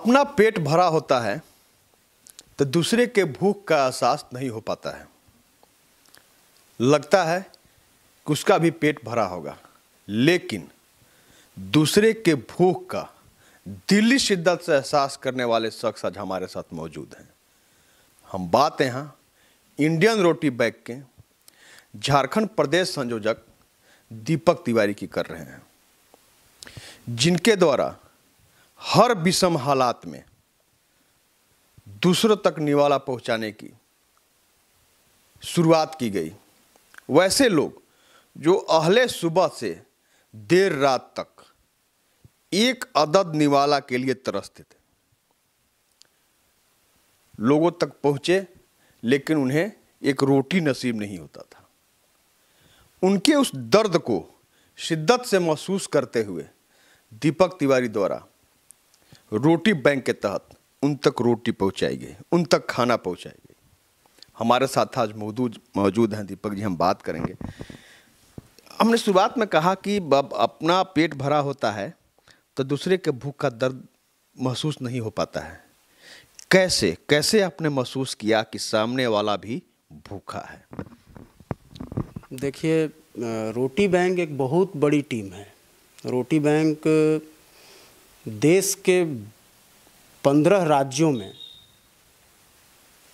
अपना पेट भरा होता है तो दूसरे के भूख का एहसास नहीं हो पाता है लगता है कि उसका भी पेट भरा होगा लेकिन दूसरे के भूख का दिली शिद्दत से एहसास करने वाले शख्स आज हमारे साथ मौजूद हैं हम बात यहाँ इंडियन रोटी बैग के झारखंड प्रदेश संयोजक दीपक तिवारी की कर रहे हैं जिनके द्वारा हर विषम हालात में दूसरों तक निवाला पहुंचाने की शुरुआत की गई वैसे लोग जो अहले सुबह से देर रात तक एक अदद निवाला के लिए तरसते थे लोगों तक पहुंचे लेकिन उन्हें एक रोटी नसीब नहीं होता था उनके उस दर्द को शिद्दत से महसूस करते हुए दीपक तिवारी द्वारा रोटी बैंक के तहत उन तक रोटी पहुंचाई गई उन तक खाना पहुंचाई गई हमारे साथ आज मौजूद मौजूद हैं दीपक जी हम बात करेंगे हमने शुरुआत में कहा कि बब अपना पेट भरा होता है तो दूसरे के भूख का दर्द महसूस नहीं हो पाता है कैसे कैसे आपने महसूस किया कि सामने वाला भी भूखा है देखिए रोटी बैंक एक बहुत बड़ी टीम है रोटी बैंक देश के पंद्रह राज्यों में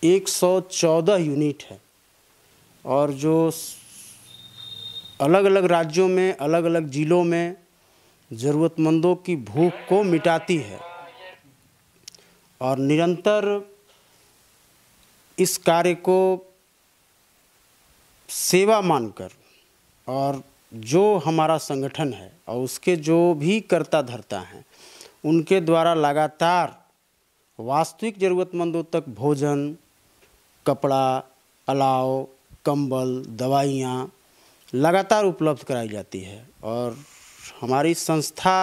114 यूनिट है और जो अलग अलग राज्यों में अलग अलग ज़िलों में ज़रूरतमंदों की भूख को मिटाती है और निरंतर इस कार्य को सेवा मानकर और जो हमारा संगठन है और उसके जो भी कर्ता धरता हैं उनके द्वारा लगातार वास्तविक ज़रूरतमंदों तक भोजन कपड़ा अलाव कंबल दवाइयाँ लगातार उपलब्ध कराई जाती है और हमारी संस्था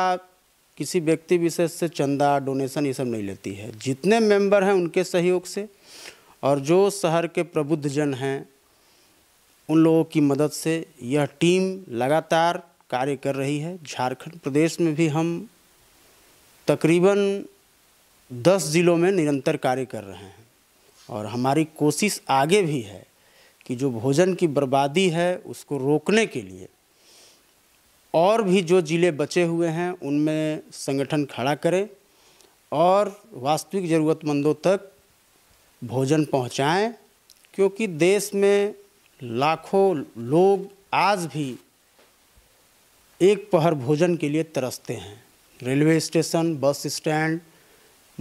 किसी व्यक्ति विशेष से चंदा डोनेशन ये सब नहीं लेती है जितने मेंबर हैं उनके सहयोग से और जो शहर के प्रबुद्धजन हैं उन लोगों की मदद से यह टीम लगातार कार्य कर रही है झारखंड प्रदेश में भी हम तकरीबन दस ज़िलों में निरंतर कार्य कर रहे हैं और हमारी कोशिश आगे भी है कि जो भोजन की बर्बादी है उसको रोकने के लिए और भी जो ज़िले बचे हुए हैं उनमें संगठन खड़ा करें और वास्तविक ज़रूरतमंदों तक भोजन पहुंचाएं क्योंकि देश में लाखों लोग आज भी एक पहर भोजन के लिए तरसते हैं रेलवे स्टेशन बस स्टैंड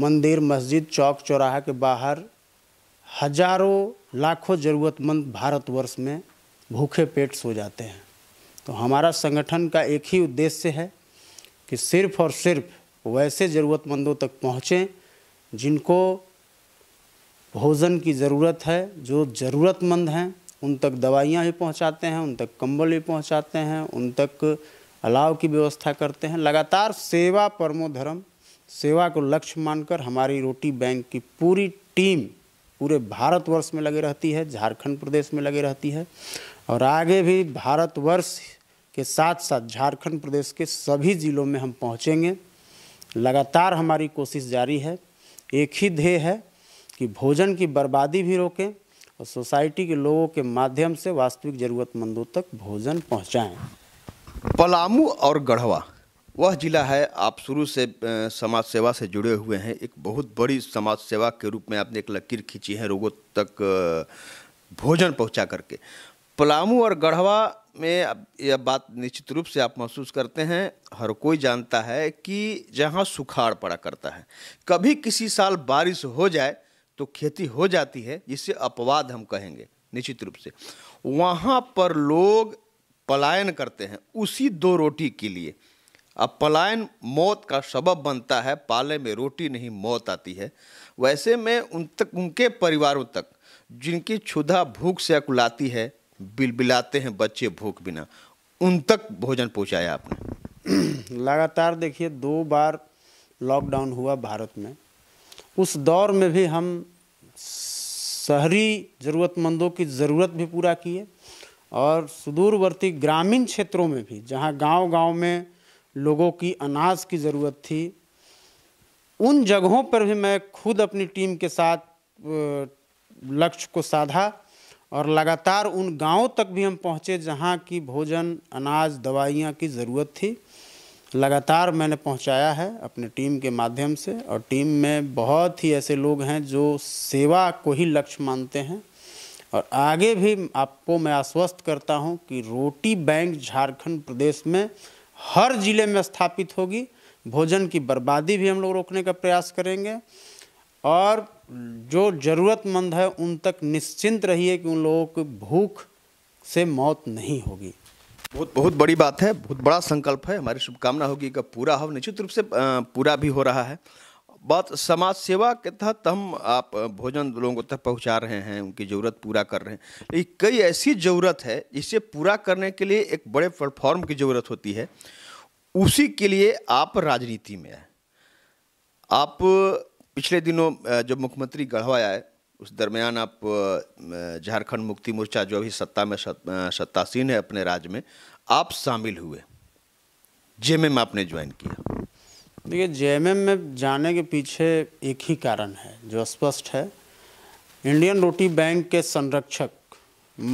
मंदिर मस्जिद चौक चौराहा के बाहर हजारों लाखों ज़रूरतमंद भारतवर्ष में भूखे पेट सो जाते हैं तो हमारा संगठन का एक ही उद्देश्य है कि सिर्फ और सिर्फ वैसे ज़रूरतमंदों तक पहुँचें जिनको भोजन की ज़रूरत है जो ज़रूरतमंद हैं उन तक दवाइयाँ भी पहुँचाते हैं उन तक कंबल भी पहुँचाते हैं उन तक अलाव की व्यवस्था करते हैं लगातार सेवा परमो धर्म सेवा को लक्ष्य मानकर हमारी रोटी बैंक की पूरी टीम पूरे भारतवर्ष में लगे रहती है झारखंड प्रदेश में लगे रहती है और आगे भी भारतवर्ष के साथ साथ झारखंड प्रदेश के सभी ज़िलों में हम पहुँचेंगे लगातार हमारी कोशिश जारी है एक ही ध्येय है कि भोजन की बर्बादी भी रोकें और सोसाइटी के लोगों के माध्यम से वास्तविक ज़रूरतमंदों तक भोजन पहुँचाएँ पलामू और गढ़वा वह जिला है आप शुरू से समाज सेवा से जुड़े हुए हैं एक बहुत बड़ी समाज सेवा के रूप में आपने एक लकीर खींची है लोगों तक भोजन पहुंचा करके पलामू और गढ़वा में यह बात निश्चित रूप से आप महसूस करते हैं हर कोई जानता है कि जहाँ सुखाड़ पड़ा करता है कभी किसी साल बारिश हो जाए तो खेती हो जाती है जिसे अपवाद हम कहेंगे निश्चित रूप से वहाँ पर लोग पलायन करते हैं उसी दो रोटी के लिए अब पलायन मौत का सबब बनता है पाले में रोटी नहीं मौत आती है वैसे में उन तक उनके परिवारों तक जिनकी क्षुधा भूख से अकुलाती है बिलबिलाते हैं बच्चे भूख बिना उन तक भोजन पहुंचाया आपने लगातार देखिए दो बार लॉकडाउन हुआ भारत में उस दौर में भी हम शहरी ज़रूरतमंदों की ज़रूरत भी पूरा किए और सुदूरवर्ती ग्रामीण क्षेत्रों में भी जहाँ गांव-गांव में लोगों की अनाज की ज़रूरत थी उन जगहों पर भी मैं खुद अपनी टीम के साथ लक्ष्य को साधा और लगातार उन गांवों तक भी हम पहुँचे जहाँ की भोजन अनाज दवाइयाँ की ज़रूरत थी लगातार मैंने पहुंचाया है अपने टीम के माध्यम से और टीम में बहुत ही ऐसे लोग हैं जो सेवा को ही लक्ष्य मानते हैं और आगे भी आपको मैं आश्वस्त करता हूं कि रोटी बैंक झारखंड प्रदेश में हर ज़िले में स्थापित होगी भोजन की बर्बादी भी हम लोग रोकने का प्रयास करेंगे और जो ज़रूरतमंद है उन तक निश्चिंत रहिए कि उन लोगों को भूख से मौत नहीं होगी बहुत बहुत बड़ी बात है बहुत बड़ा संकल्प है हमारी शुभकामना होगी का पूरा हो निश्चित रूप से पूरा भी हो रहा है बात समाज सेवा के तहत हम आप भोजन लोगों तक पहुंचा रहे हैं उनकी ज़रूरत पूरा कर रहे हैं लेकिन कई ऐसी ज़रूरत है जिसे पूरा करने के लिए एक बड़े प्लेटफॉर्म की ज़रूरत होती है उसी के लिए आप राजनीति में हैं आप पिछले दिनों जब मुख्यमंत्री गढ़वा आए उस दरमियान आप झारखंड मुक्ति मोर्चा जो अभी सत्ता में सत्तासीन है अपने राज्य में आप शामिल हुए जे में आपने ज्वाइन किया देखिए जेएमएम में जाने के पीछे एक ही कारण है जो स्पष्ट है इंडियन रोटी बैंक के संरक्षक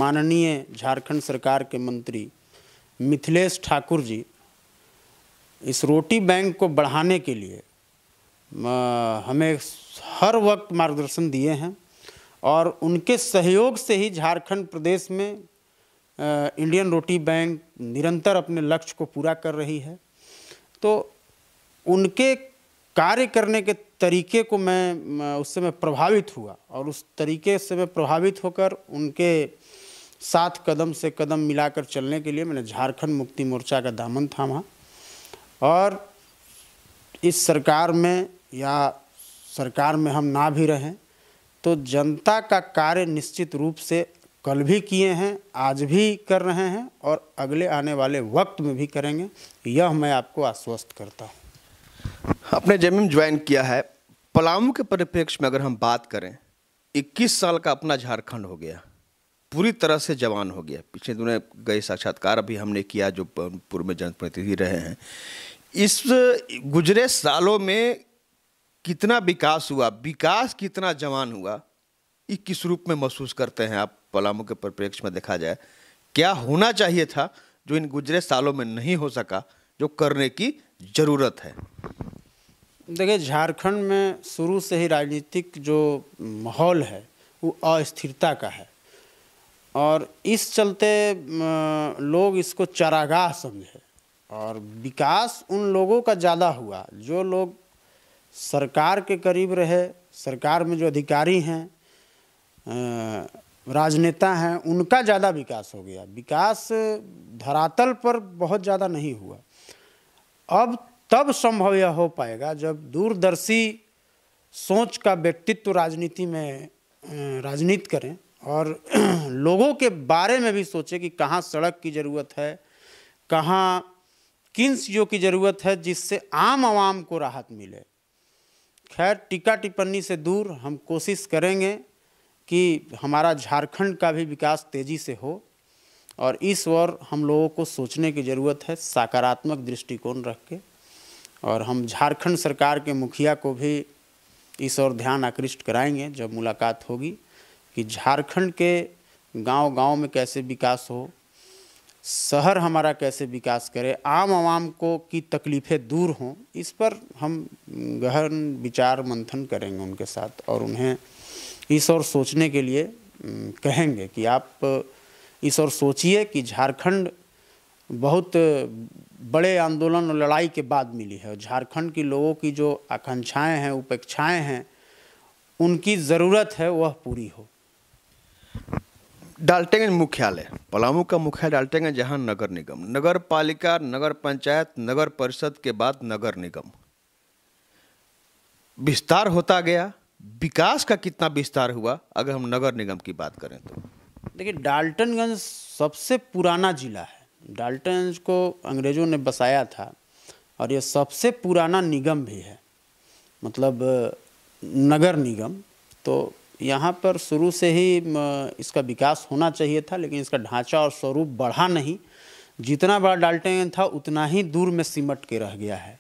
माननीय झारखंड सरकार के मंत्री मिथिलेश ठाकुर जी इस रोटी बैंक को बढ़ाने के लिए हमें हर वक्त मार्गदर्शन दिए हैं और उनके सहयोग से ही झारखंड प्रदेश में इंडियन रोटी बैंक निरंतर अपने लक्ष्य को पूरा कर रही है तो उनके कार्य करने के तरीके को मैं उससे मैं प्रभावित हुआ और उस तरीके से मैं प्रभावित होकर उनके साथ कदम से कदम मिलाकर चलने के लिए मैंने झारखंड मुक्ति मोर्चा का दामन थामा और इस सरकार में या सरकार में हम ना भी रहें तो जनता का कार्य निश्चित रूप से कल भी किए हैं आज भी कर रहे हैं और अगले आने वाले वक्त में भी करेंगे यह मैं आपको आश्वस्त करता हूँ अपने जेम ज्वाइन किया है पलामू के परिप्रेक्ष्य में अगर हम बात करें 21 साल का अपना झारखंड हो गया पूरी तरह से जवान हो गया पिछले दिनों गए साक्षात्कार अभी हमने किया जो पूर्व में जनप्रतिनिधि रहे हैं इस गुजरे सालों में कितना विकास हुआ विकास कितना जवान हुआ ये किस रूप में महसूस करते हैं आप पलामू के परिप्रेक्ष्य में देखा जाए क्या होना चाहिए था जो इन गुजरे सालों में नहीं हो सका जो करने की ज़रूरत है देखिए झारखंड में शुरू से ही राजनीतिक जो माहौल है वो अस्थिरता का है और इस चलते लोग इसको चरागाह समझे और विकास उन लोगों का ज़्यादा हुआ जो लोग सरकार के करीब रहे सरकार में जो अधिकारी हैं राजनेता हैं उनका ज़्यादा विकास हो गया विकास धरातल पर बहुत ज़्यादा नहीं हुआ अब तब संभव यह हो पाएगा जब दूरदर्शी सोच का व्यक्तित्व राजनीति में राजनीति करें और लोगों के बारे में भी सोचें कि कहाँ सड़क की ज़रूरत है कहाँ किन चीज़ों की ज़रूरत है जिससे आम आवाम को राहत मिले खैर टीका टिप्पणी से दूर हम कोशिश करेंगे कि हमारा झारखंड का भी विकास तेज़ी से हो और इस ओर हम लोगों को सोचने की ज़रूरत है सकारात्मक दृष्टिकोण रख के और हम झारखंड सरकार के मुखिया को भी इस ओर ध्यान आकृष्ट कराएंगे जब मुलाकात होगी कि झारखंड के गांव गांव में कैसे विकास हो शहर हमारा कैसे विकास करे आम आवाम को की तकलीफ़ें दूर हों इस पर हम गहन विचार मंथन करेंगे उनके साथ और उन्हें इस और सोचने के लिए कहेंगे कि आप इस और सोचिए कि झारखंड बहुत बड़े आंदोलन और लड़ाई के बाद मिली है और झारखंड की लोगों की जो आकांक्षाएं हैं उपेक्षाएं हैं उनकी ज़रूरत है वह पूरी हो डाल्टेगंज मुख्यालय पलामू का मुख्यालय डाल्टेगंज जहां नगर निगम नगर पालिका नगर पंचायत नगर परिषद के बाद नगर निगम विस्तार होता गया विकास का कितना विस्तार हुआ अगर हम नगर निगम की बात करें तो देखिए डाल्टनगंज सबसे पुराना ज़िला है डाल्टनगंज को अंग्रेज़ों ने बसाया था और ये सबसे पुराना निगम भी है मतलब नगर निगम तो यहाँ पर शुरू से ही इसका विकास होना चाहिए था लेकिन इसका ढांचा और स्वरूप बढ़ा नहीं जितना बड़ा डाल्टनगंज था उतना ही दूर में सिमट के रह गया है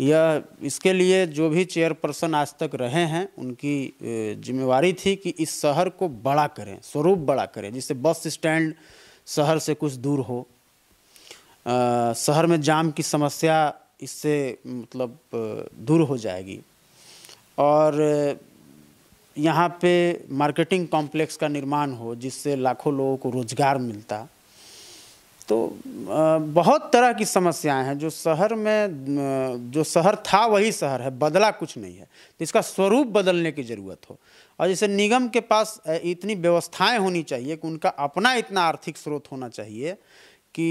यह इसके लिए जो भी चेयरपर्सन आज तक रहे हैं उनकी जिम्मेवारी थी कि इस शहर को बड़ा करें स्वरूप बड़ा करें जिससे बस स्टैंड शहर से कुछ दूर हो शहर में जाम की समस्या इससे मतलब दूर हो जाएगी और यहाँ पे मार्केटिंग कॉम्प्लेक्स का निर्माण हो जिससे लाखों लोगों को रोज़गार मिलता तो बहुत तरह की समस्याएं हैं जो शहर में जो शहर था वही शहर है बदला कुछ नहीं है तो इसका स्वरूप बदलने की ज़रूरत हो और जैसे निगम के पास इतनी व्यवस्थाएं होनी चाहिए कि उनका अपना इतना आर्थिक स्रोत होना चाहिए कि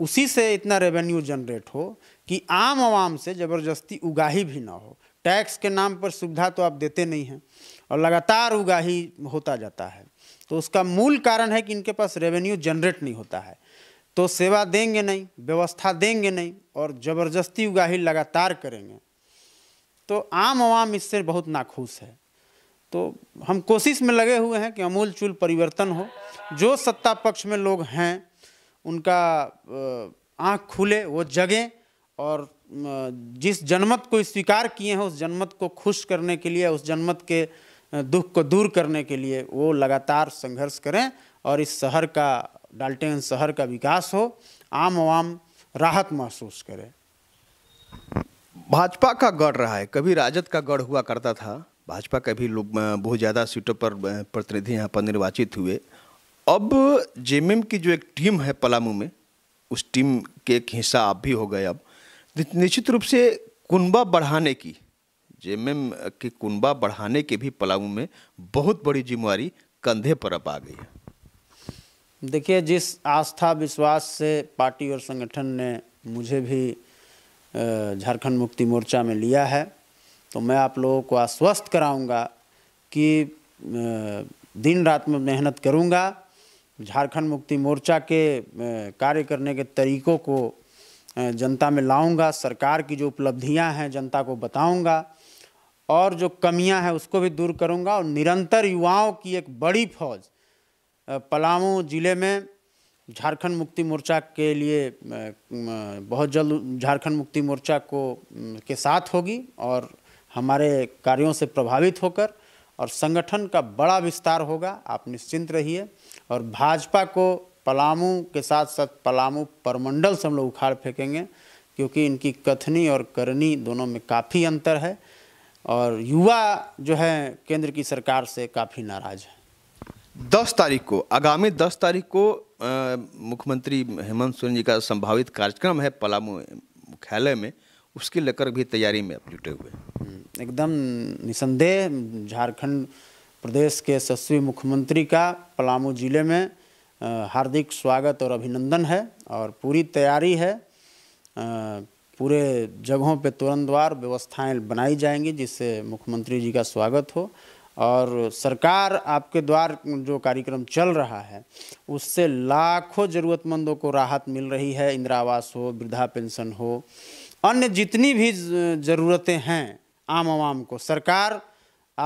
उसी से इतना रेवेन्यू जनरेट हो कि आम आवाम से ज़बरदस्ती उगाही भी ना हो टैक्स के नाम पर सुविधा तो आप देते नहीं हैं और लगातार उगाही होता जाता है तो उसका मूल कारण है कि इनके पास रेवेन्यू जनरेट नहीं होता है तो सेवा देंगे नहीं व्यवस्था देंगे नहीं और ज़बरदस्ती उगाही लगातार करेंगे तो आम आवाम इससे बहुत नाखुश है तो हम कोशिश में लगे हुए हैं कि अमूल चूल परिवर्तन हो जो सत्ता पक्ष में लोग हैं उनका आँख खुले वो जगें और जिस जनमत को स्वीकार किए हैं उस जनमत को खुश करने के लिए उस जनमत के दुख को दूर करने के लिए वो लगातार संघर्ष करें और इस शहर का डाल्टन शहर का विकास हो आम आवाम राहत महसूस करे भाजपा का गढ़ रहा है कभी राजद का गढ़ हुआ करता था भाजपा का भी लोग बहुत ज़्यादा सीटों पर प्रतिनिधि यहाँ पर निर्वाचित हुए अब जे की जो एक टीम है पलामू में उस टीम के एक हिस्सा आप भी हो गए अब निश्चित रूप से कुनबा बढ़ाने की एम के कुनबा बढ़ाने के भी पलामू में बहुत बड़ी जिम्मेवारी कंधे पर अब आ गई है देखिए जिस आस्था विश्वास से पार्टी और संगठन ने मुझे भी झारखंड मुक्ति मोर्चा में लिया है तो मैं आप लोगों को आश्वस्त कराऊंगा कि दिन रात में मेहनत करूंगा झारखंड मुक्ति मोर्चा के कार्य करने के तरीकों को जनता में लाऊंगा सरकार की जो उपलब्धियां हैं जनता को बताऊंगा और जो कमियां हैं उसको भी दूर करूंगा और निरंतर युवाओं की एक बड़ी फौज पलामू ज़िले में झारखंड मुक्ति मोर्चा के लिए बहुत जल्द झारखंड मुक्ति मोर्चा को के साथ होगी और हमारे कार्यों से प्रभावित होकर और संगठन का बड़ा विस्तार होगा आप निश्चिंत रहिए और भाजपा को पलामू के साथ साथ पलामू परमंडल से हम लोग उखाड़ फेंकेंगे क्योंकि इनकी कथनी और करनी दोनों में काफ़ी अंतर है और युवा जो है केंद्र की सरकार से काफ़ी नाराज़ है दस तारीख को आगामी दस तारीख को मुख्यमंत्री हेमंत सोरेन जी का संभावित कार्यक्रम है पलामू मुख्यालय में उसके लेकर भी तैयारी में आप जुटे हुए हम्म, एकदम निसंदेह झारखंड प्रदेश के यशस्वी मुख्यमंत्री का पलामू जिले में हार्दिक स्वागत और अभिनंदन है और पूरी तैयारी है पूरे जगहों पे तुरंत व्यवस्थाएं बनाई जाएंगी जिससे मुख्यमंत्री जी का स्वागत हो और सरकार आपके द्वार जो कार्यक्रम चल रहा है उससे लाखों ज़रूरतमंदों को राहत मिल रही है इंदिरा आवास हो वृद्धा पेंशन हो अन्य जितनी भी ज़रूरतें हैं आम आवाम को सरकार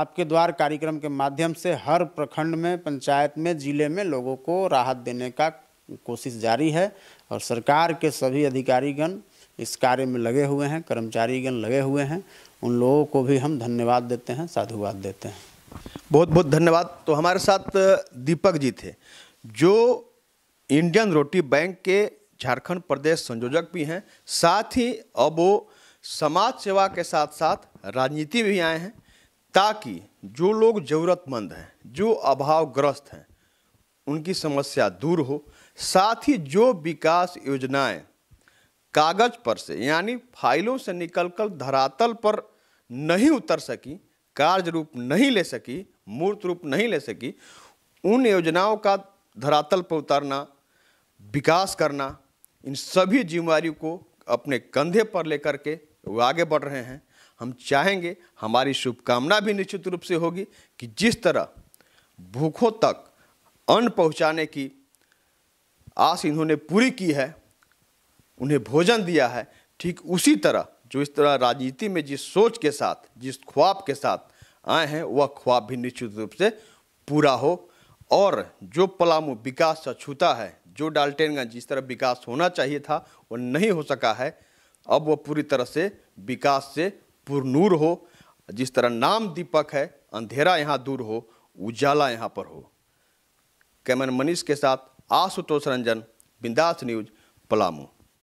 आपके द्वार कार्यक्रम के माध्यम से हर प्रखंड में पंचायत में ज़िले में लोगों को राहत देने का कोशिश जारी है और सरकार के सभी अधिकारीगण इस कार्य में लगे हुए हैं कर्मचारीगण लगे हुए हैं उन लोगों को भी हम धन्यवाद देते हैं साधुवाद देते हैं बहुत बहुत धन्यवाद तो हमारे साथ दीपक जी थे जो इंडियन रोटी बैंक के झारखंड प्रदेश संयोजक भी हैं साथ ही अब वो समाज सेवा के साथ साथ राजनीति भी आए हैं ताकि जो लोग ज़रूरतमंद हैं जो अभावग्रस्त हैं उनकी समस्या दूर हो साथ ही जो विकास योजनाएं कागज पर से यानी फाइलों से निकलकर धरातल पर नहीं उतर सकी कार्य रूप नहीं ले सकी मूर्त रूप नहीं ले सकी उन योजनाओं का धरातल पर उतारना विकास करना इन सभी जिम्मेवार को अपने कंधे पर लेकर के वो आगे बढ़ रहे हैं हम चाहेंगे हमारी शुभकामना भी निश्चित रूप से होगी कि जिस तरह भूखों तक अन्न पहुंचाने की आस इन्होंने पूरी की है उन्हें भोजन दिया है ठीक उसी तरह जो इस तरह राजनीति में जिस सोच के साथ जिस ख्वाब के साथ आए हैं वह ख्वाब भी निश्चित रूप से पूरा हो और जो पलामू विकास से छूता है जो डाल्टेनगंज जिस तरह विकास होना चाहिए था वो नहीं हो सका है अब वह पूरी तरह से विकास से पुरनूर हो जिस तरह नाम दीपक है अंधेरा यहाँ दूर हो उजाला यहाँ पर हो कैमन मनीष के साथ आशुतोष रंजन बिंदास न्यूज पलामू